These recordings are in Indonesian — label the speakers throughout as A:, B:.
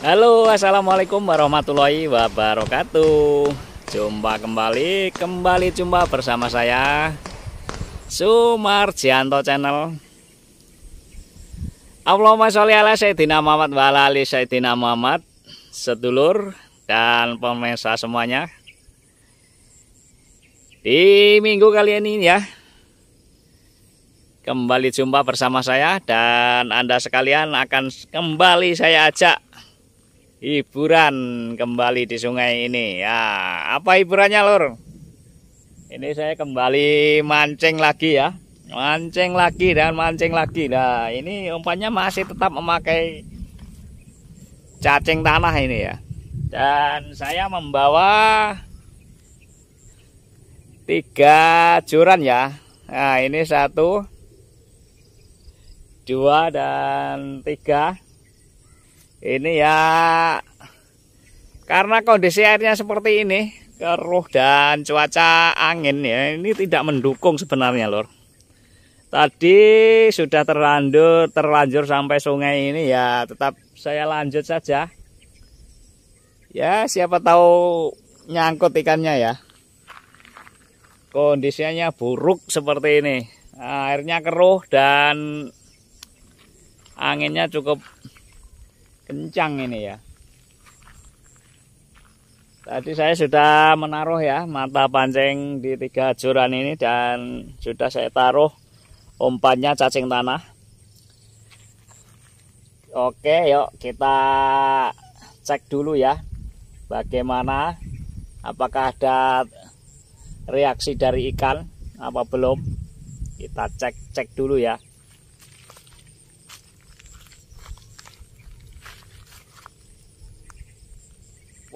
A: Halo, assalamualaikum warahmatullahi wabarakatuh. Jumpa kembali, kembali jumpa bersama saya Sumarjianto Channel. Allahumma sholli ala Sayyidina Muhammad wa ala ali Sayyidina Muhammad. Sedulur dan pemirsa semuanya. Di minggu kali ini ya, Kembali jumpa bersama saya dan Anda sekalian akan kembali saya ajak hiburan kembali di sungai ini. Ya, apa hiburannya, lor Ini saya kembali mancing lagi ya. Mancing lagi dan mancing lagi. Nah, ini umpannya masih tetap memakai cacing tanah ini ya. Dan saya membawa tiga joran ya nah ini satu dua dan tiga ini ya karena kondisi airnya seperti ini keruh dan cuaca angin ya ini tidak mendukung sebenarnya lor tadi sudah terlanjur terlanjur sampai sungai ini ya tetap saya lanjut saja ya siapa tahu nyangkut ikannya ya kondisinya buruk seperti ini airnya keruh dan anginnya cukup kencang ini ya tadi saya sudah menaruh ya mata pancing di tiga joran ini dan sudah saya taruh umpannya cacing tanah oke yuk kita cek dulu ya bagaimana apakah ada reaksi dari ikan apa belum kita cek cek dulu ya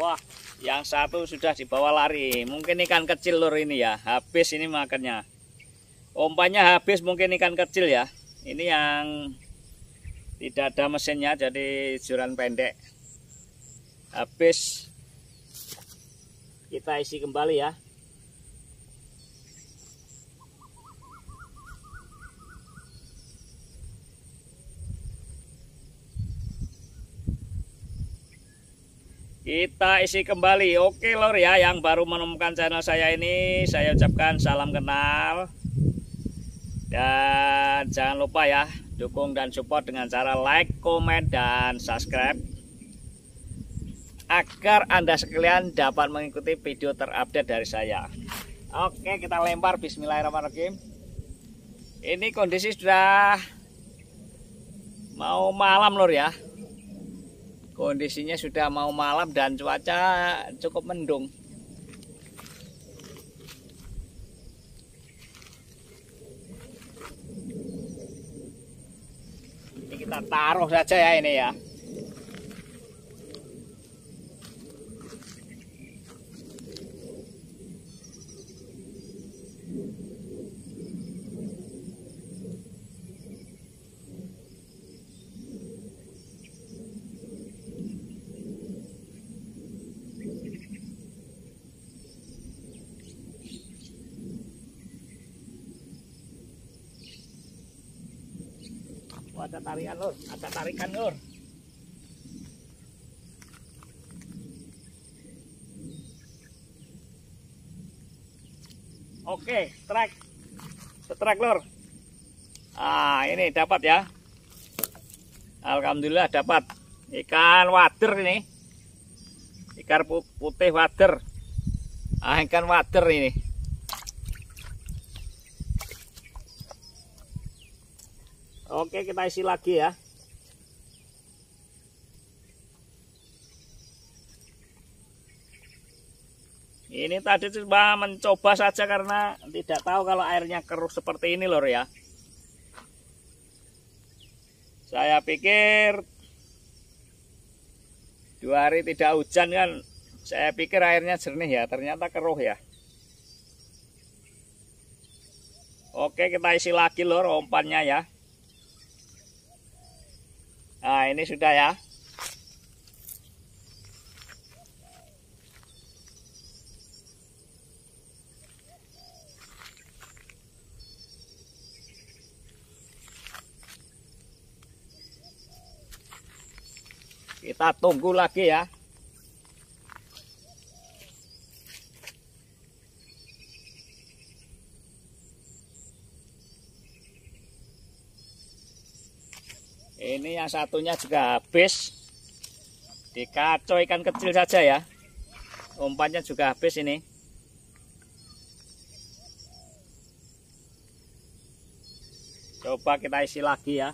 A: Wah, yang satu sudah dibawa lari. Mungkin ikan kecil lur ini ya. Habis ini makannya. Umpannya habis mungkin ikan kecil ya. Ini yang tidak ada mesinnya jadi juran pendek. Habis kita isi kembali ya. kita isi kembali oke lor ya yang baru menemukan channel saya ini saya ucapkan salam kenal dan jangan lupa ya dukung dan support dengan cara like komen dan subscribe agar anda sekalian dapat mengikuti video terupdate dari saya oke kita lempar bismillahirrahmanirrahim ini kondisi sudah mau malam lor ya Kondisinya sudah mau malam dan cuaca cukup mendung. Ini kita taruh saja ya ini ya. ada tarikan lor, ada tarikan lor. Oke, strike. Strike lor. Ah, ini dapat ya. Alhamdulillah dapat ikan water ini. Ikan putih water. Ah, ikan water ini. Oke, kita isi lagi ya. Ini tadi coba mencoba saja karena tidak tahu kalau airnya keruh seperti ini lor ya. Saya pikir dua hari tidak hujan kan, saya pikir airnya jernih ya, ternyata keruh ya. Oke kita isi lagi lor umpannya ya. Nah, ini sudah ya. Kita tunggu lagi ya. ini yang satunya juga habis Dikacau ikan kecil saja ya umpannya juga habis ini coba kita isi lagi ya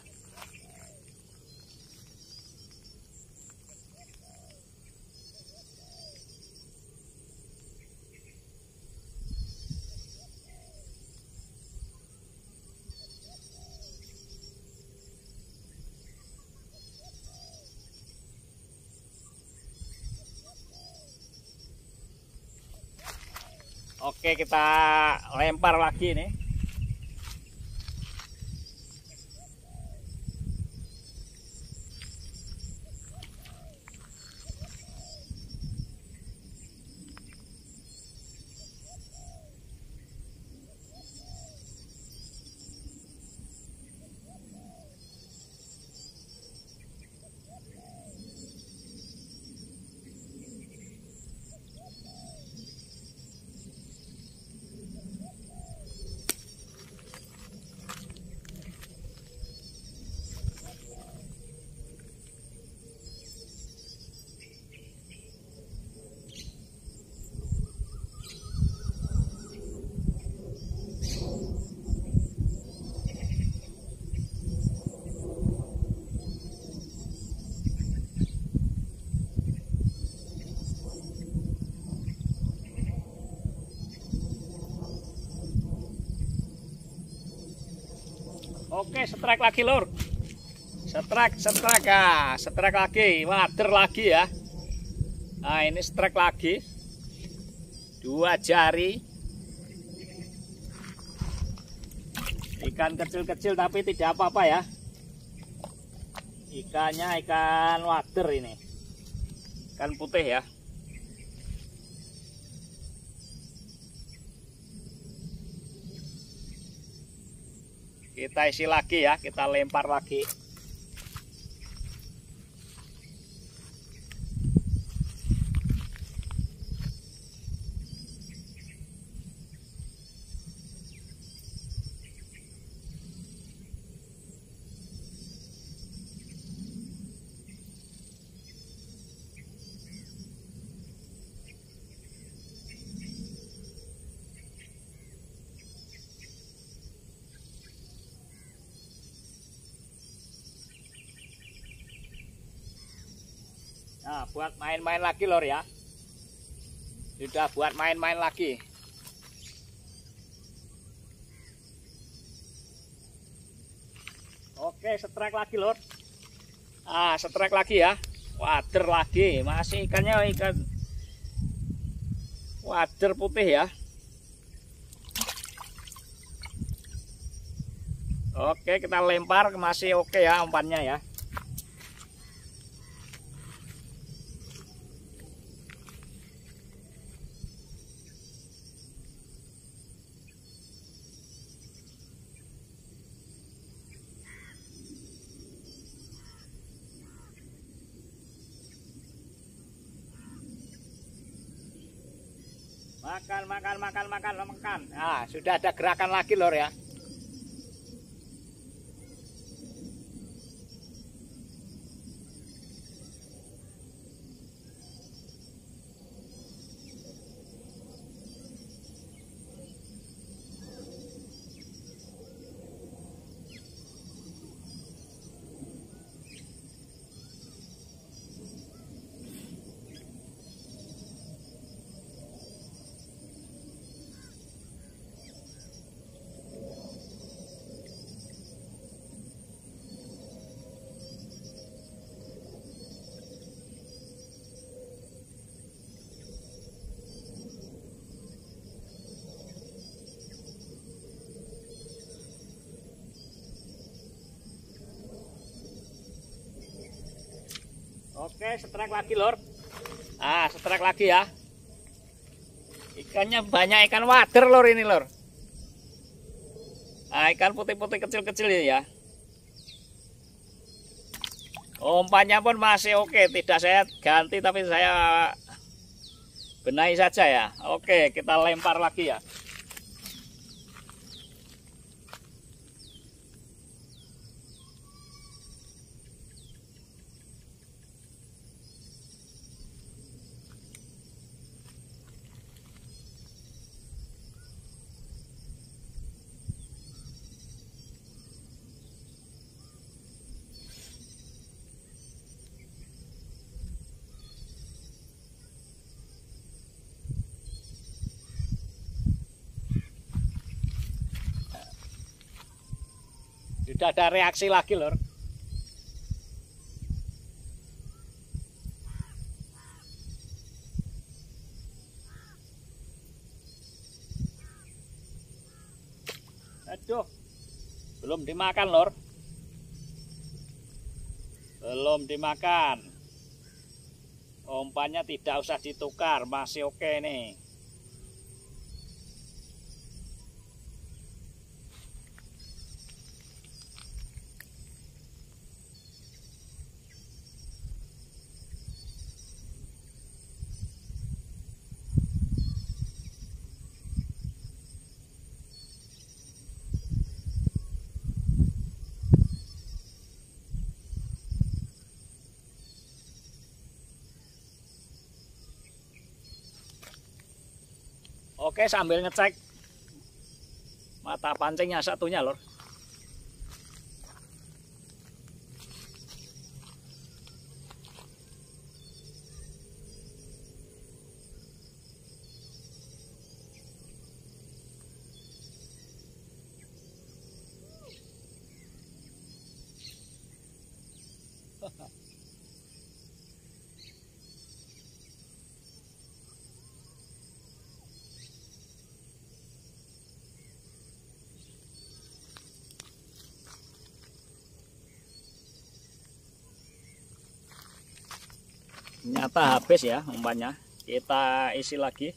A: Oke, kita lempar lagi nih. Oke, strike lagi, Lur. Strike, strike, ah. Strike lagi, wader lagi ya. Nah, ini strike lagi. Dua jari. Ikan kecil-kecil tapi tidak apa-apa ya. Ikannya ikan wader ini. Ikan putih ya. kita isi lagi ya kita lempar lagi Nah, buat main-main lagi lor ya. Sudah buat main-main lagi. Oke, setrek lagi lor. Ah, setrek lagi ya. Wader lagi, masih ikannya ikan wader putih ya. Oke, kita lempar masih oke ya umpannya ya. makan makan makan makan makan ah sudah ada gerakan lagi lor ya Oke, setrek lagi, Lor. Ah, setrek lagi ya. Ikannya banyak ikan wader, Lor ini, Lor. Ah, ikan putih-putih kecil-kecil ini ya. Umpannya pun masih oke, tidak saya ganti tapi saya benahi saja ya. Oke, kita lempar lagi ya. tidak ada reaksi lagi lor aduh belum dimakan lor belum dimakan umpannya tidak usah ditukar masih oke nih Oke sambil ngecek mata pancingnya satunya lor nyata habis ya umpannya kita isi lagi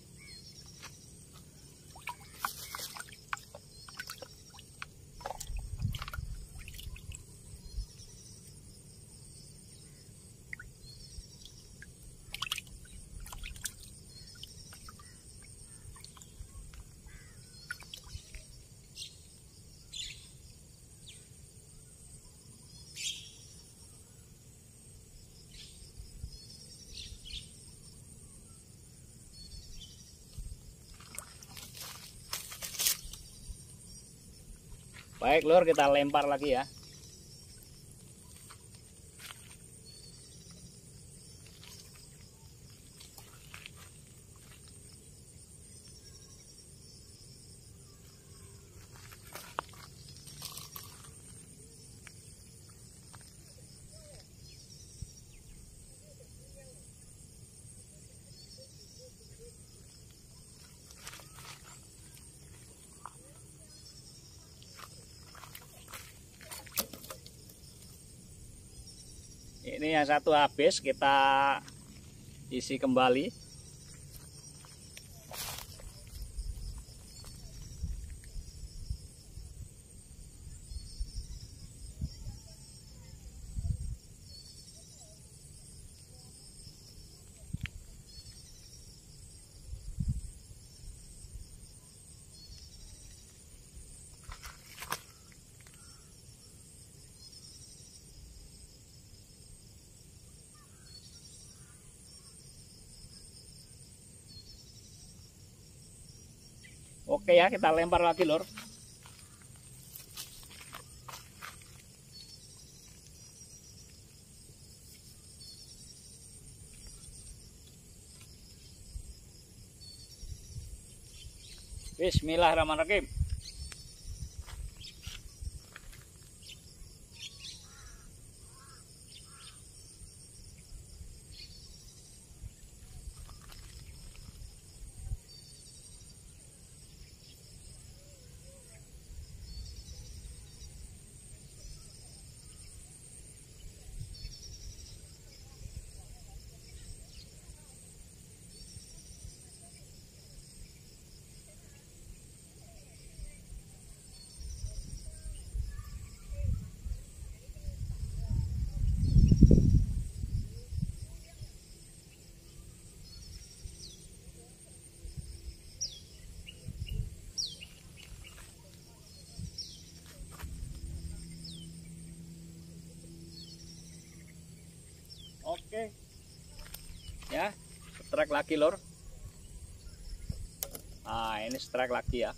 A: Baik lur kita lempar lagi ya. ini yang satu habis kita isi kembali Oke ya, kita lempar lagi lor. Bismillahirrahmanirrahim. ya strike lagi lor nah ini strike lagi ya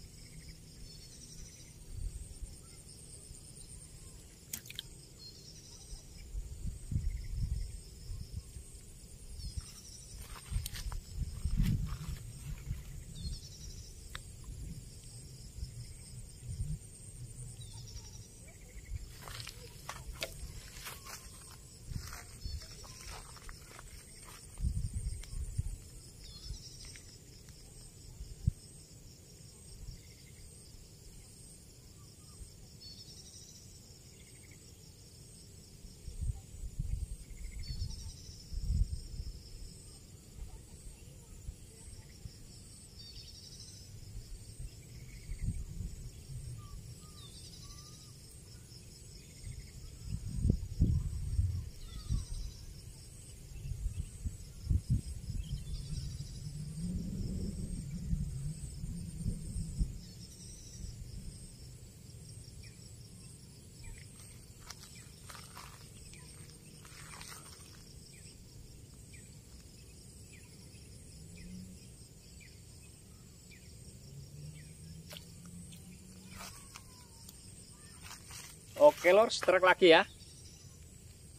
A: Oke lor, strike lagi ya.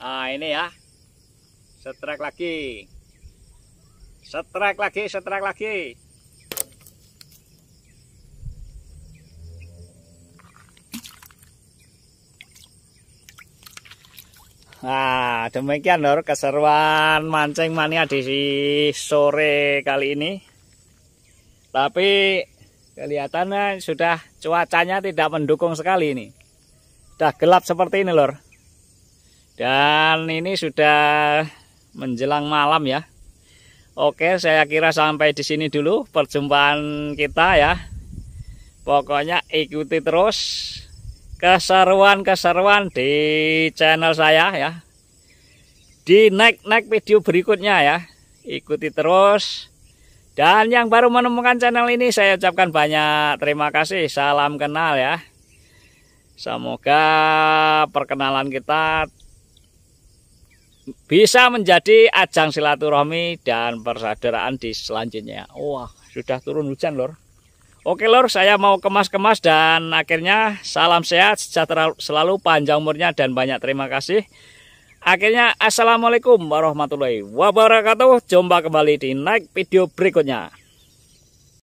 A: Nah ini ya. Strike lagi. Strike lagi, strike lagi. Nah, demikian lor keseruan mancing mania di sore kali ini. Tapi kelihatannya sudah cuacanya tidak mendukung sekali ini. Sudah gelap seperti ini lor. Dan ini sudah menjelang malam ya. Oke, saya kira sampai di sini dulu perjumpaan kita ya. Pokoknya ikuti terus keseruan-keseruan di channel saya ya. Di naik-naik video berikutnya ya. Ikuti terus. Dan yang baru menemukan channel ini saya ucapkan banyak terima kasih. Salam kenal ya. Semoga perkenalan kita bisa menjadi ajang silaturahmi dan persaudaraan di selanjutnya. Wah, sudah turun hujan, Lor. Oke, Lor, saya mau kemas-kemas dan akhirnya salam sehat, sejahtera selalu, panjang umurnya dan banyak terima kasih. Akhirnya Assalamualaikum warahmatullahi wabarakatuh. Jumpa kembali di next video berikutnya.